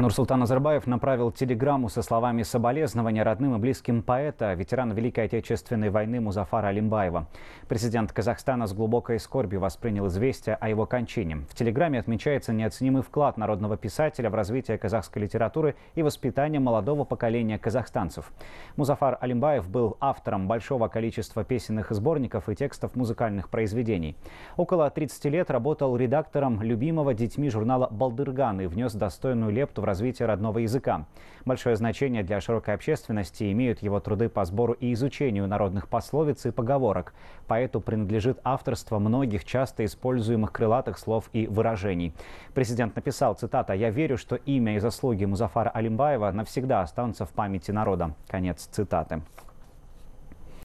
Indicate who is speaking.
Speaker 1: Нурсултан Назарбаев направил телеграмму со словами соболезнования родным и близким поэта, ветерана Великой Отечественной войны Музафара Алимбаева. Президент Казахстана с глубокой скорбью воспринял известие о его кончине. В телеграмме отмечается неоценимый вклад народного писателя в развитие казахской литературы и воспитание молодого поколения казахстанцев. Музафар Алимбаев был автором большого количества песенных сборников и текстов музыкальных произведений. Около 30 лет работал редактором любимого детьми журнала «Балдырган» и внес достойную лепту в развития родного языка. Большое значение для широкой общественности имеют его труды по сбору и изучению народных пословиц и поговорок. Поэту принадлежит авторство многих часто используемых крылатых слов и выражений. Президент написал, цитата, «Я верю, что имя и заслуги Музафара Алимбаева навсегда останутся в памяти народа». Конец цитаты.